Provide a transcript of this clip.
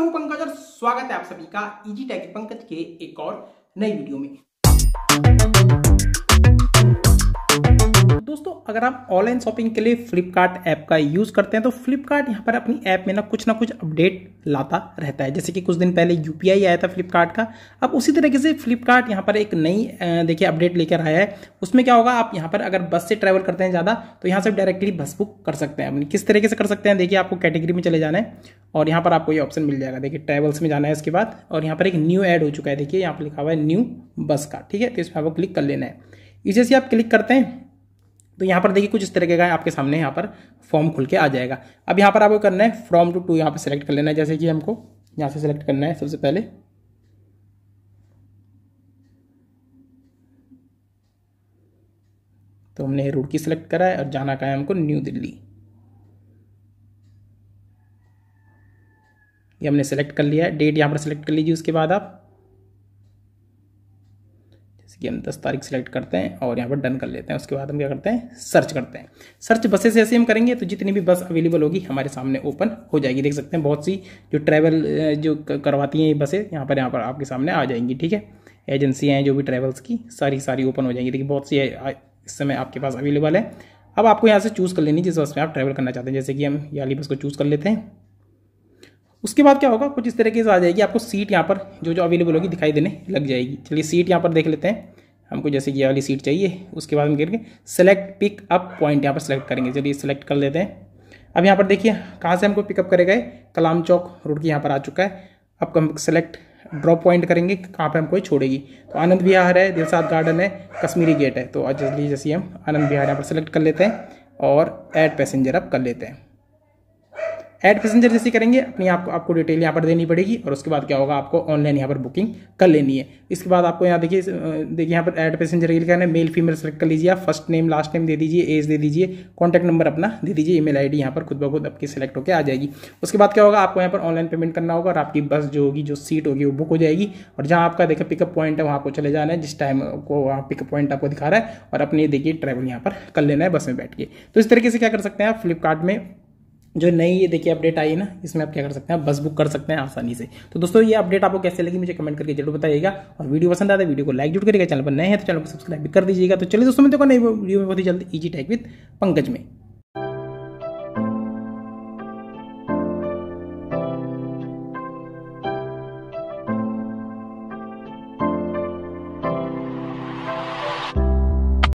मैं हूं पंकज और स्वागत है आप सभी का इजी e टेक पंकज के एक और नई वीडियो में अगर आप ऑनलाइन शॉपिंग के लिए फ्लिपकार्ट ऐप का यूज़ करते हैं तो फ्लिपकार्ट यहाँ पर अपनी ऐप में ना कुछ ना कुछ अपडेट लाता रहता है जैसे कि कुछ दिन पहले यू आया था फ्लिपकार्ट का अब उसी तरीके से फ्लिपकार्ट यहाँ पर एक नई देखिए अपडेट लेकर आया है उसमें क्या होगा आप यहाँ पर अगर बस से ट्रैवल करते हैं ज़्यादा तो यहाँ से डायरेक्टली बस बुक कर सकते हैं अपनी किस तरीके से कर सकते हैं देखिए आपको कैटेगरी में चले जाना है और यहाँ पर आपको ये ऑप्शन मिल जाएगा देखिए ट्रैवल्स में जाना है इसके बाद और यहाँ पर एक न्यू ऐड हो चुका है देखिए यहाँ पर लिखा हुआ है न्यू बस का ठीक है तो इस पर आपको क्लिक कर लेना है इसे से आप क्लिक करते हैं तो यहाँ पर देखिए कुछ इस तरीके का आपके सामने यहाँ पर फॉर्म खुल के आ जाएगा अब यहाँ पर आपको करना है फॉर्म टू टू यहाँ पर सिलेक्ट कर लेना है जैसे कि हमको यहाँ से सेलेक्ट करना है सबसे पहले तो हमने रुड़की सेलेक्ट करा है और जाना का है हमको न्यू दिल्ली ये हमने सेलेक्ट कर लिया है डेट यहाँ पर सेलेक्ट कर लीजिए उसके बाद आप जैसे कि हम दस तारीख सेलेक्ट करते हैं और यहाँ पर डन कर लेते हैं उसके बाद हम क्या करते हैं सर्च करते हैं सर्च बसेस ऐसे हम करेंगे तो जितनी भी बस अवेलेबल होगी हमारे सामने ओपन हो जाएगी देख सकते हैं बहुत सी जो ट्रैवल जो करवाती हैं ये बसें यहाँ पर यहाँ पर आपके सामने आ जाएंगी ठीक है एजेंसियाँ हैं जो भी ट्रैवल्स की सारी सारी ओपन हो जाएंगी देखिए बहुत सी इस समय आपके पास अवेलेबल है अब आपको यहाँ से चूज़ कर लेनी जिस बस में आप ट्रैवल करना चाहते हैं जैसे कि हम ये बस को चूज़ कर लेते हैं उसके बाद क्या होगा कुछ इस तरीके से आ जाएगी आपको सीट यहाँ पर जो जो अवेलेबल होगी दिखाई देने लग जाएगी चलिए सीट यहाँ पर देख लेते हैं हमको जैसे ये वाली सीट चाहिए उसके बाद हम करके सेलेक्ट पिक अप पॉइंट यहाँ पर सेलेक्ट करेंगे चलिए सेलेक्ट कर लेते हैं अब यहाँ पर देखिए कहाँ से हमको पिकअप करेगा कलाम चौक रोड के यहाँ पर आ चुका है अब हम सेलेक्ट ड्रॉप पॉइंट करेंगे कहाँ पे हमको ये छोड़ेगी तो आनंद विहार है दिलसाद गार्डन है कश्मीरी गेट है तो आज जैसे हम आनंद विहार यहाँ पर सेलेक्ट कर लेते हैं और एड पैसेंजर अब कर लेते हैं एड पैसेंजर जैसे करेंगे अपने आपको आपको डिटेल यहाँ पर देनी पड़ेगी और उसके बाद क्या होगा आपको ऑनलाइन यहाँ पर बुकिंग कर लेनी है इसके बाद आपको यहाँ देखिए देखिए यहाँ पर एड पैसेंजर के लिए करना है मेल फीमेल सेलेक्ट कर लीजिए आप फर्स्ट नेम लास्ट नेम दे दीजिए एज दे दीजिए कॉन्टैक्ट नंबर अपना दे दीजिए ई मेल आई डी यहाँ पर खुद ब खुद आपकी सेलेक्ट होकर आ जाएगी उसके बाद क्या होगा आपको यहाँ पर ऑनलाइन पेमेंट करना होगा और आपकी बस जो होगी जो सीट होगी वो बुक हो जाएगी और जहाँ आपका देखिए पिकअप पॉइंट है वहाँ को चले जाना है जिस टाइम को वहाँ पिकअप पॉइंट आपको दिखा रहा है और अपने देखिए ट्रैवल यहाँ पर कर लेना है बस में बैठ के तो इस तरीके से क्या कर सकते हैं आप फ्लिपकार्ट में जो नई ये देखिए अपडेट आई है ना इसमें आप क्या कर सकते हैं बस बुक कर सकते हैं आसानी से तो दोस्तों ये अपडेट आपको कैसे लगी मुझे कमेंट करके जरूर बताइएगा और वीडियो पसंद आता है तो वीडियो को लाइक जरूर करेगा चैनल पर नए हैं तो चैनल को सब्सक्राइब भी कर दीजिएगा तो चलिए दोस्तों मैं देखो नई वीडियो में बहुत ही जल्द ईजी टैक विद पंकज में